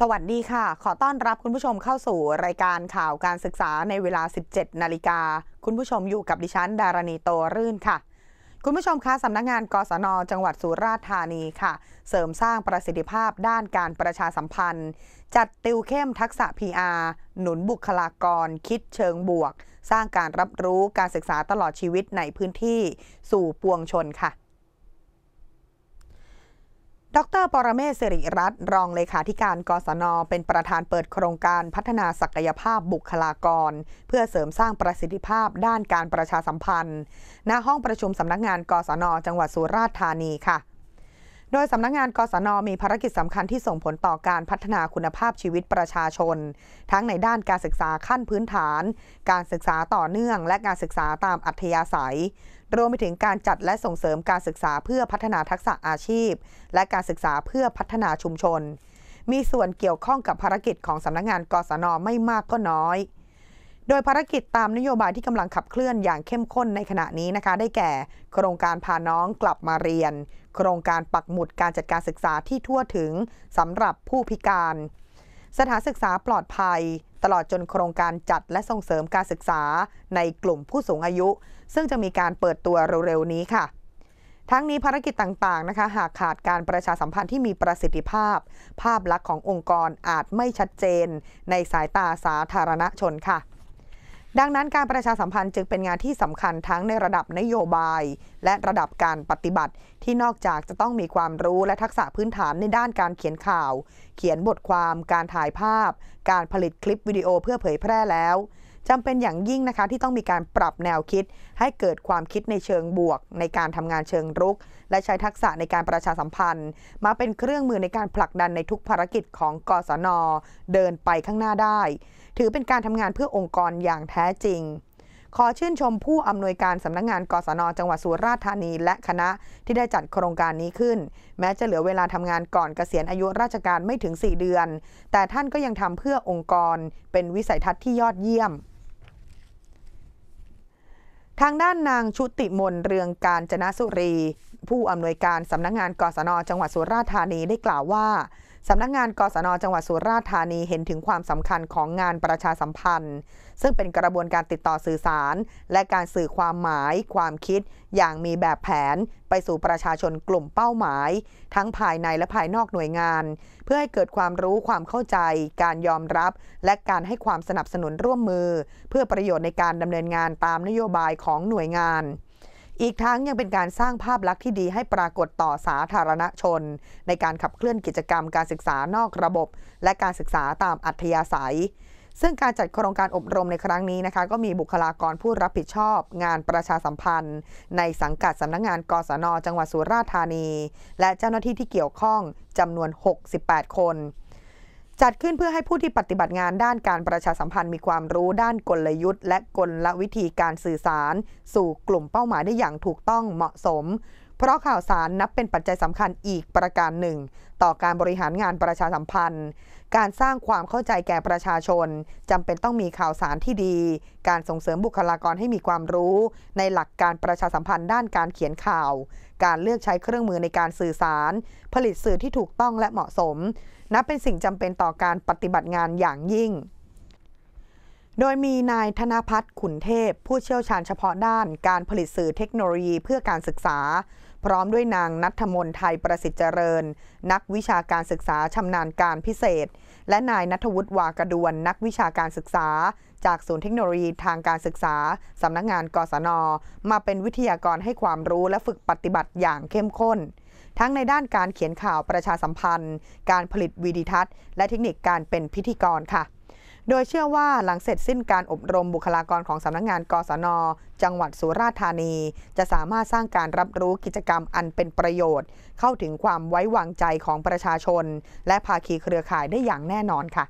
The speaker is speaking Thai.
สวัสดีค่ะ ขอต้อนรับคุณผู้ชมเข้าสู่รายการข่าวการศึกษาในเวลา 17 นาฬิกา คุณผู้ชมอยู่กับดิฉัน ดารณีโตรื่นค่ะ คุณผู้ชมคะสำนักงงานกศน จังหวัดสุราษฎร์ธานีค่ะ เสริมสร้างประสิทธิภาพด้านการประชาสัมพันธ์ จัดติวเข้มทักษะ PR หนุนบุคลากร คิดเชิงบวก สร้างการรับรู้การศึกษาตลอดชีวิตในพื้นที่สู่ปวงชนค่ะดร ปรเมศริรัตน์ รองเลขาธิการกศนเป็นประธานเปิดโครงการพัฒนาศักยภาพบุคลากร เพื่อเสริมสร้างประสิทธิภาพด้านการประชาสัมพันธ์ ณ ห้องประชุมสำนักงานกศนจังหวัดสุราษฎร์ธานี ค่ะโดยสำนักงงานกศน มีภารกิจสำคัญที่ส่งผลต่อการพัฒนาคุณภาพชีวิตประชาชน ทั้งในด้านการศึกษาขั้นพื้นฐาน การศึกษาต่อเนื่องและการศึกษาตามอัธยาศัย รวมไปถึงการจัดและส่งเสริมการศึกษาเพื่อพัฒนาทักษะอาชีพ และการศึกษาเพื่อพัฒนาชุมชน มีส่วนเกี่ยวข้องกับภารกิจของสำนักงงานกศน ไม่มากก็น้อยโดยภารกิจตามนโยบายที่กำลังขับเคลื่อนอย่างเข้มข้นในขณะนี้นะคะ ได้แก่โครงการพาน้องกลับมาเรียน โครงการปักหมุดการจัดการศึกษาที่ทั่วถึงสำหรับผู้พิการ สถานศึกษาปลอดภัย ตลอดจนโครงการจัดและส่งเสริมการศึกษาในกลุ่มผู้สูงอายุ ซึ่งจะมีการเปิดตัวเร็วๆ นี้ค่ะ ทั้งนี้ภารกิจต่างๆนะคะ หากขาดการประชาสัมพันธ์ที่มีประสิทธิภาพ ภาพลักษณ์ขององค์กรอาจไม่ชัดเจน ในสายตาสาธารณชนค่ะดังนั้นการประชาสัมพันธ์จึงเป็นงานที่สำคัญทั้งในระดับนโยบาย และระดับการปฏิบัติ ที่นอกจากจะต้องมีความรู้และทักษะพื้นฐานในด้านการเขียนข่าว เขียนบทความ การถ่ายภาพ การผลิตคลิปวิดีโอเพื่อเผยแพร่แล้วจำเป็นอย่างยิ่งนะคะที่ต้องมีการปรับแนวคิดให้เกิดความคิดในเชิงบวก ในการทำงานเชิงรุก และใช้ทักษะในการประชาสัมพันธ์ มาเป็นเครื่องมือในการผลักดันในทุกภารกิจของกศนเดินไปข้างหน้าได้ถือเป็นการทำงานเพื่อองค์กรอย่างแท้จริง ขอชื่นชมผู้อำนวยการสำนักงงานกศนจังหวัดสุราษฎร์ธานีและคณะที่ได้จัดโครงการนี้ขึ้น แม้จะเหลือเวลาทำงานก่อนเกษียณอายุราชการไม่ถึง 4 เดือน แต่ท่านก็ยังทำเพื่อองค์กรเป็นวิสัยทัศน์ที่ยอดเยี่ยม ทางด้านนางชุติมนเรืองการจนะสุรี ผู้อำนวยการสำนักงงานกศนจังหวัดสุราษฎร์ธานีได้กล่าวว่าสำนักงานกศนจังหวัดสุราษฎร์ธานีเห็นถึงความสำคัญของงานประชาสัมพันธ์ ซึ่งเป็นกระบวนการติดต่อสื่อสาร และการสื่อความหมาย ความคิดอย่างมีแบบแผน ไปสู่ประชาชนกลุ่มเป้าหมาย ทั้งภายในและภายนอกหน่วยงาน เพื่อให้เกิดความรู้ความเข้าใจ การยอมรับ และการให้ความสนับสนุนร่วมมือ เพื่อประโยชน์ในการดำเนินงานตามนโยบายของหน่วยงานอีกทั้งยังเป็นการสร้างภาพลักษณ์ที่ดีให้ปรากฏต่อสาธารณชน ในการขับเคลื่อนกิจกรรมการศึกษานอกระบบและการศึกษาตามอัธยาศัย ซึ่งการจัดโครงการอบรมในครั้งนี้นะคะ ก็มีบุคลากรผู้รับผิดชอบงานประชาสัมพันธ์ ในสังกัดสำนักงงานกศน จังหวัดสุราษฎร์ธานี และเจ้าหน้าที่ที่เกี่ยวข้องจำนวน 68 คนจัดขึ้นเพื่อให้ผู้ที่ปฏิบัติงานด้านการประชาสัมพันธ์มีความรู้ด้านกลยุทธ์และกลวิธีการสื่อสารสู่กลุ่มเป้าหมายได้อย่างถูกต้องเหมาะสมเพราะข่าวสารนับเป็นปัจจัยสำคัญอีกประการหนึ่งต่อการบริหารงานประชาสัมพันธ์ การสร้างความเข้าใจแก่ประชาชนจำเป็นต้องมีข่าวสารที่ดี การส่งเสริมบุคลากรให้มีความรู้ในหลักการประชาสัมพันธ์ด้านการเขียนข่าว การเลือกใช้เครื่องมือในการสื่อสาร ผลิตสื่อที่ถูกต้องและเหมาะสม นับเป็นสิ่งจำเป็นต่อการปฏิบัติงานอย่างยิ่งโดยมีนายธนพัฒน์ขุนเทพ ผู้เชี่ยวชาญเฉพาะด้านการผลิตสื่อเทคโนโลยีเพื่อการศึกษา พร้อมด้วยนางนัทมนไทยประสิทธิ์เจริญ นักวิชาการศึกษาชำนาญการพิเศษ และนายนัทวุฒิวากระดวน นักวิชาการศึกษา จากศูนย์เทคโนโลยีทางการศึกษาสำนักงงานกศนมาเป็นวิทยากรให้ความรู้และฝึกปฏิบัติอย่างเข้มข้น ทั้งในด้านการเขียนข่าวประชาสัมพันธ์ การผลิตวีดิทัศน์และเทคนิคการเป็นพิธีกรค่ะโดยเชื่อว่าหลังเสร็จสิ้นการอบรมบุคลากรของสำนักงงานกศนจังหวัดสุราษฎร์ธานี จะสามารถสร้างการรับรู้กิจกรรมอันเป็นประโยชน์ เข้าถึงความไว้วางใจของประชาชน และภาคีเครือข่ายได้อย่างแน่นอนค่ะ